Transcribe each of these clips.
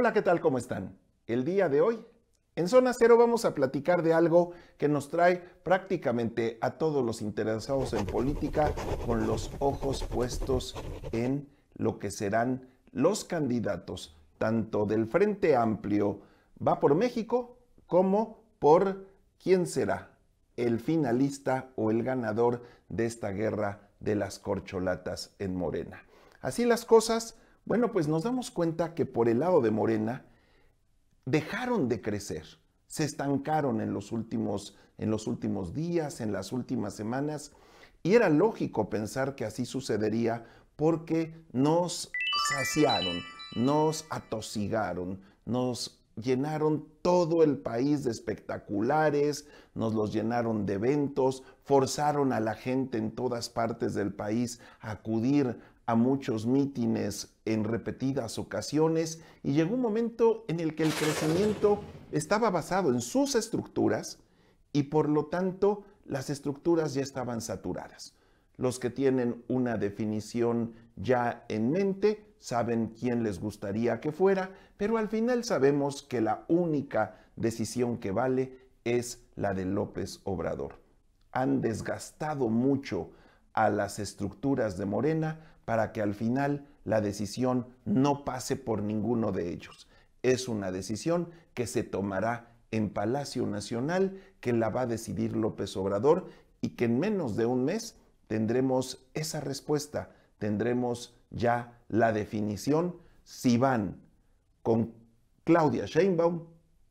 Hola, ¿qué tal? ¿Cómo están? El día de hoy, en Zona Cero vamos a platicar de algo que nos trae prácticamente a todos los interesados en política con los ojos puestos en lo que serán los candidatos, tanto del Frente Amplio Va por México como por quién será el finalista o el ganador de esta guerra de las corcholatas en Morena. Así las cosas, bueno, pues nos damos cuenta que por el lado de Morena dejaron de crecer, se estancaron en los últimos, en los últimos días, en las últimas semanas, y era lógico pensar que así sucedería porque nos saciaron, nos atosigaron, nos llenaron todo el país de espectaculares, nos los llenaron de eventos, forzaron a la gente en todas partes del país a acudir a muchos mítines en repetidas ocasiones y llegó un momento en el que el crecimiento estaba basado en sus estructuras y por lo tanto las estructuras ya estaban saturadas. Los que tienen una definición ya en mente saben quién les gustaría que fuera, pero al final sabemos que la única decisión que vale es la de López Obrador. Han desgastado mucho a las estructuras de Morena para que al final la decisión no pase por ninguno de ellos. Es una decisión que se tomará en Palacio Nacional, que la va a decidir López Obrador y que en menos de un mes tendremos esa respuesta, tendremos ya la definición si van con Claudia Sheinbaum,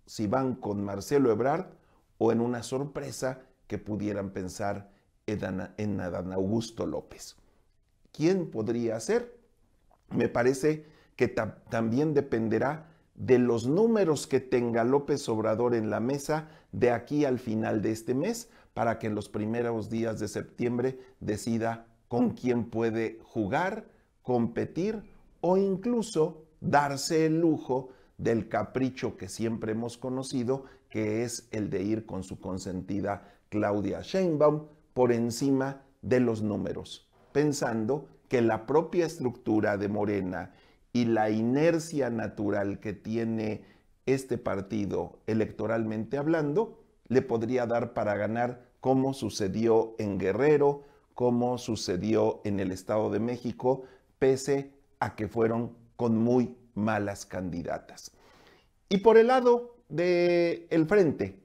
si van con Marcelo Ebrard o en una sorpresa que pudieran pensar en Adán Augusto López quién podría ser. Me parece que también dependerá de los números que tenga López Obrador en la mesa de aquí al final de este mes para que en los primeros días de septiembre decida con quién puede jugar, competir o incluso darse el lujo del capricho que siempre hemos conocido, que es el de ir con su consentida Claudia Sheinbaum por encima de los números, pensando que la propia estructura de Morena y la inercia natural que tiene este partido electoralmente hablando le podría dar para ganar como sucedió en Guerrero, como sucedió en el Estado de México, pese a que fueron con muy malas candidatas. Y por el lado del frente,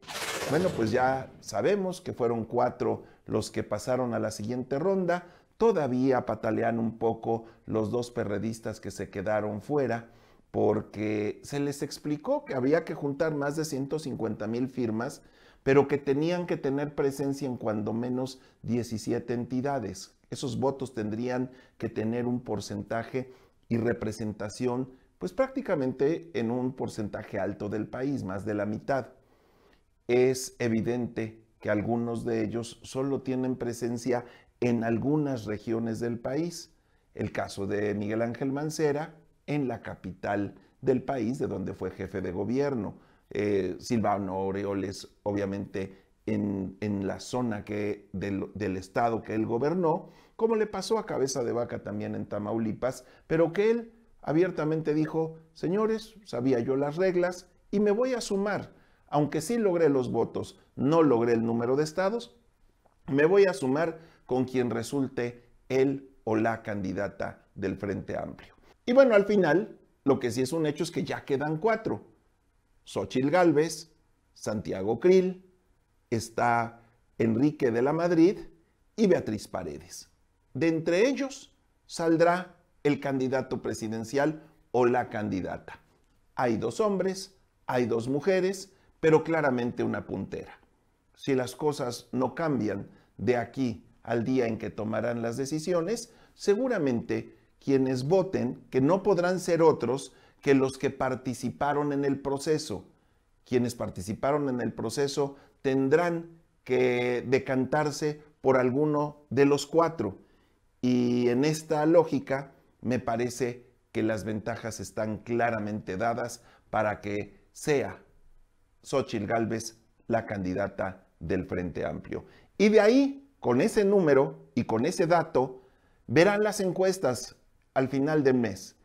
bueno, pues ya sabemos que fueron cuatro los que pasaron a la siguiente ronda, Todavía patalean un poco los dos perredistas que se quedaron fuera porque se les explicó que había que juntar más de 150 mil firmas, pero que tenían que tener presencia en cuando menos 17 entidades. Esos votos tendrían que tener un porcentaje y representación, pues prácticamente en un porcentaje alto del país, más de la mitad. Es evidente que algunos de ellos solo tienen presencia en algunas regiones del país. El caso de Miguel Ángel Mancera en la capital del país, de donde fue jefe de gobierno. Eh, Silvano Aureoles, obviamente, en, la zona que, del, del estado que él gobernó, como le pasó a Cabeza de Vaca también en Tamaulipas, pero que él abiertamente dijo, señores, sabía yo las reglas y me voy a sumar, aunque sí logré los votos, no logré el número de estados, me voy a sumar con quien resulte él o la candidata del Frente Amplio. Y bueno, al final, lo que sí es un hecho es que ya quedan cuatro. Xochil Gálvez, Santiago Krill, está Enrique de la Madrid y Beatriz Paredes. De entre ellos saldrá el candidato presidencial o la candidata. Hay dos hombres, hay dos mujeres, pero claramente una puntera. Si las cosas no cambian de aquí al día en que tomarán las decisiones, seguramente quienes voten, que no podrán ser otros que los que participaron en el proceso. Quienes participaron en el proceso tendrán que decantarse por alguno de los cuatro. Y en esta lógica me parece que las ventajas están claramente dadas para que sea Xochitl Gálvez la candidata del Frente Amplio. Y de ahí con ese número y con ese dato, verán las encuestas al final del mes.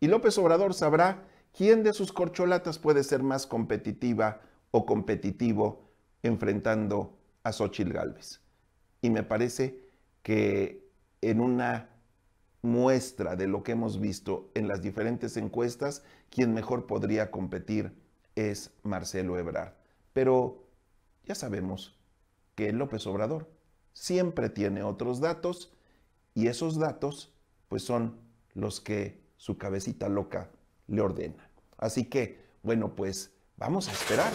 Y López Obrador sabrá quién de sus corcholatas puede ser más competitiva o competitivo enfrentando a Xochitl Gálvez. Y me parece que en una muestra de lo que hemos visto en las diferentes encuestas, quien mejor podría competir es Marcelo Ebrard. Pero ya sabemos que López Obrador siempre tiene otros datos y esos datos pues son los que su cabecita loca le ordena. Así que, bueno, pues vamos a esperar,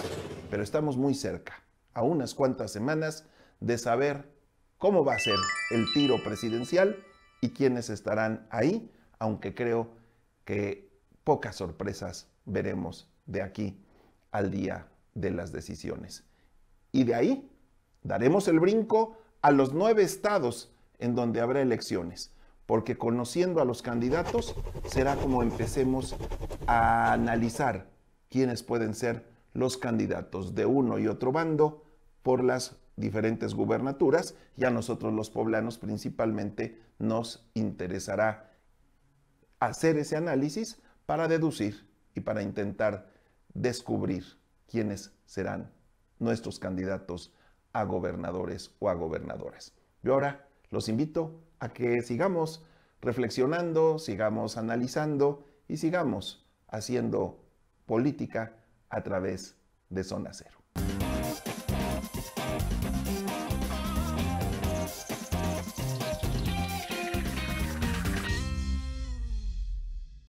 pero estamos muy cerca, a unas cuantas semanas de saber cómo va a ser el tiro presidencial y quiénes estarán ahí, aunque creo que pocas sorpresas veremos de aquí al día de las decisiones. Y de ahí daremos el brinco a los nueve estados en donde habrá elecciones, porque conociendo a los candidatos será como empecemos a analizar quiénes pueden ser los candidatos de uno y otro bando por las diferentes gubernaturas y a nosotros los poblanos principalmente nos interesará hacer ese análisis para deducir y para intentar descubrir quiénes serán nuestros candidatos a gobernadores o a gobernadoras. Yo ahora los invito a que sigamos reflexionando, sigamos analizando y sigamos haciendo política a través de Zona Cero.